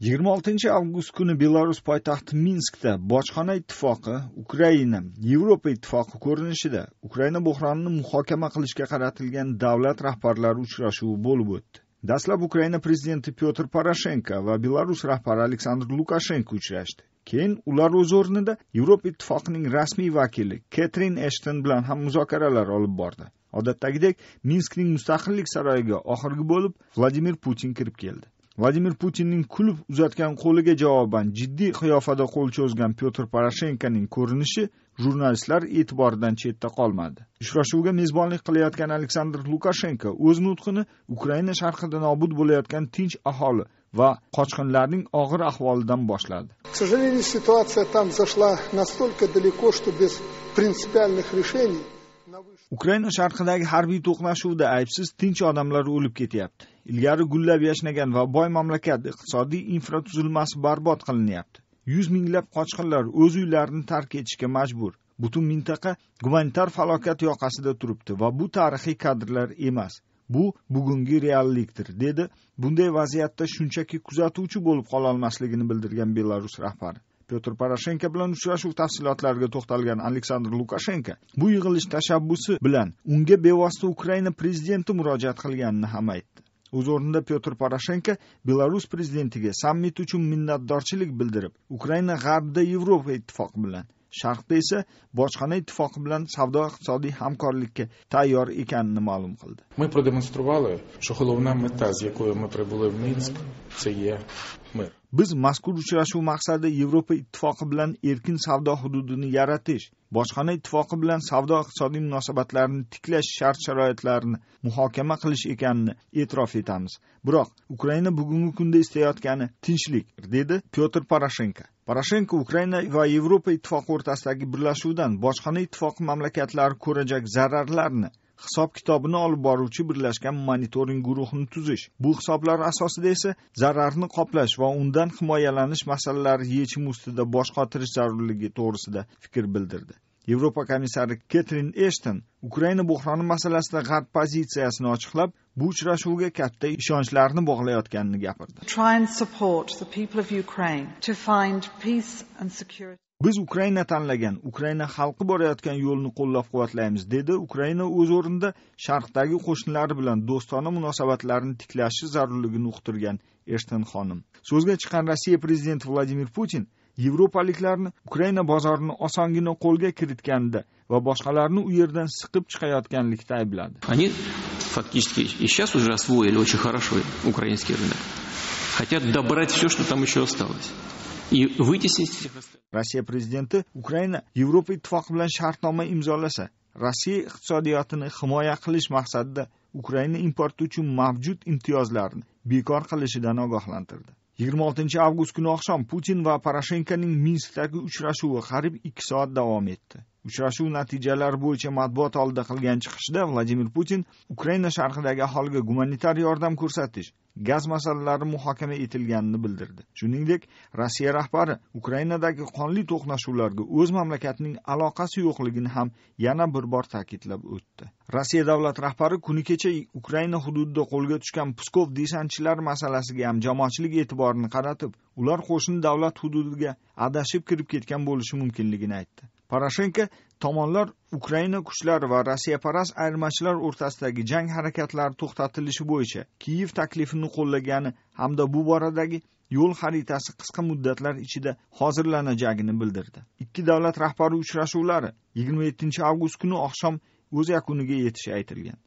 26 avgust kuni belarus poytaxti minskda bojxona ittifoqi ukraina yevropa ittifoqi ko'rinishida ukraina bo'hronini muhokama qilishga qaratilgan davlat rahbarlari uchrashuvi bo'lib o'tdi dastlab ukraina prezidenti pyotr poroshenko va belarus rahbari aleksandr lukashenko uchrashdi keyin ular o'z o'rnida yevropa ittifoqining rasmiy vakili ketrin eshton bilan ham muzokaralar olib bordi odatdagidek minskning mustaqillik saroyiga oxirgi bo'lib vladimir putin kirib keldi vladimir putinning kulib uzatgan qo'liga javoban jiddiy qiyofada qo'l cho'zgan pyotr poroshenkoning ko'rinishi jurnalistlar e'tiboridan chetda qolmadi uchrashuvga mezbonlik qilayotgan aleksandr lukashenko o'z nutqini ukraina sharqida nobud bo'layotgan tinch aholi va qochqinlarning og'ir ahvolidan boshladi к сожалению ситуация там зашла настолько далеко что без принципиальных решений ukraina sharqidagi harbiy to'qnashuvda aybsiz tinch odamlar o'lib ketyapti ilgari gullab yashnagan va boy mamlakat iqtisodiy infratuzilmasi barbod qilinyapti yuz minglab qochqinlar o'z uylarini tark etishga majbur butun mintaqa gumanitar falokat yoqasida turibdi va bu tarixiy kadrlar emas bu bugungi reallikdir dedi bunday vaziyatda shunchaki kuzatuvchi bo'lib qololmasligini bildirgan belarus rahbari Pyotr poroshenko bilan uchrashuv tafsilotlariga to'xtalgan aleksandr lukashenko bu yig'ilish tashabbusi bilan unga bevosita ukraina prezidenti murojaat qilganini ham aytdi o'z o'rnida Pyotr poroshenko belarus prezidentiga sammit uchun minnatdorchilik bildirib ukraina g'arbda yevropa ittifoqi bilan sharqda esa bojxona ittifoqi bilan savdo iqtisodiy hamkorlikka tayyor ekanini ma'lum qildi мы продемонстрировали что головная мета с якою мы прибули в минск це є мир biz mazkur uchrashuv maqsadi yevropa ittifoqi bilan erkin savdo hududini yaratish bojxona ittifoqi bilan savdo iqtisodiy munosabatlarini tiklash shart sharoitlarini muhokama qilish ekanini e'tirof etamiz biroq ukraina bugungi kunda istayotgani tinchlik dedi pyotr poroshenko poroshenko ukraina va yevropa ittifoqi o'rtasidagi birlashuvdan bojxona ittifoqi mamlakatlari ko'rajak zararlarni hisob kitobini olib boruvchi birlashgan monitoring guruhini tuzish bu hisoblar asosida esa zararni qoplash va undan himoyalanish masalalari yechim ustida bosh qotirish zarurligi to'g'risida fikr bildirdi yevropa komissari ketrin eshton ukraina bo'hroni masalasida g'arb pozitsiyasini ochiqlab bu uchrashuvga katta ishonchlarni bog'layotganini gapirdi biz ukraina tanlagan ukraina xalqi borayotgan yo'lni qo'llab quvvatlaymiz dedi ukraina o'z o'rnida sharqdagi qo'shnilari bilan do'stona munosabatlarni tiklashi zarurligini uqtirgan eshton xonim so'zga chiqqan rossiya prezidenti vladimir putin yevropaliklarni ukraina bozorini osongina qo'lga kiritganida va boshqalarni u yerdan siqib chiqayotganlikda aybladi они фактически и сейчас уже освоили очень хорошо украинский рынок хотят добрать все что там еще осталось и вытеснить. rossiya prezidenti ukraina yevropa ittifoqi bilan shartnoma imzolasa rossiya iqtisodiyotini himoya qilish maqsadida ukraina importi uchun mavjud imtiyozlarni bekor qilishidan ogohlantirdi 26 avgust kuni oqshom putin va poroshenkoning minskdagi uchrashuvi qariyb 2 soat davom etdi uchrashuv natijalari bo'yicha matbuot oldida qilgan chiqishida vladimir putin ukraina sharqidagi aholiga gumanitar yordam ko'rsatish gaz masalalari muhokama etilganini bildirdi shuningdek rossiya rahbari ukrainadagi qonli to'qnashuvlarga o'z mamlakatining aloqasi yo'qligini ham yana bir bor ta'kidlab o'tdi rossiya davlat rahbari kuni kecha ukraina hududida qo'lga tushgan puskov desantchilar masalasiga ham jamoatchilik e'tiborini qaratib ular qo'shni davlat hududiga adashib kirib ketgan bo'lishi mumkinligini aytdi poroshenko tomonlar ukraina kuchlari va rossiyaparast ayirmachilar o'rtasidagi jang harakatlari to'xtatilishi bo'yicha kiyev taklifini qo'llagani hamda bu boradagi yo'l xaritasi qisqa muddatlar ichida hozirlanajagini bildirdi ikki davlat rahbari uchrashuvlari yigirma yettinchi avgust kuni oqshom o'z yakuniga yetishi aytilgan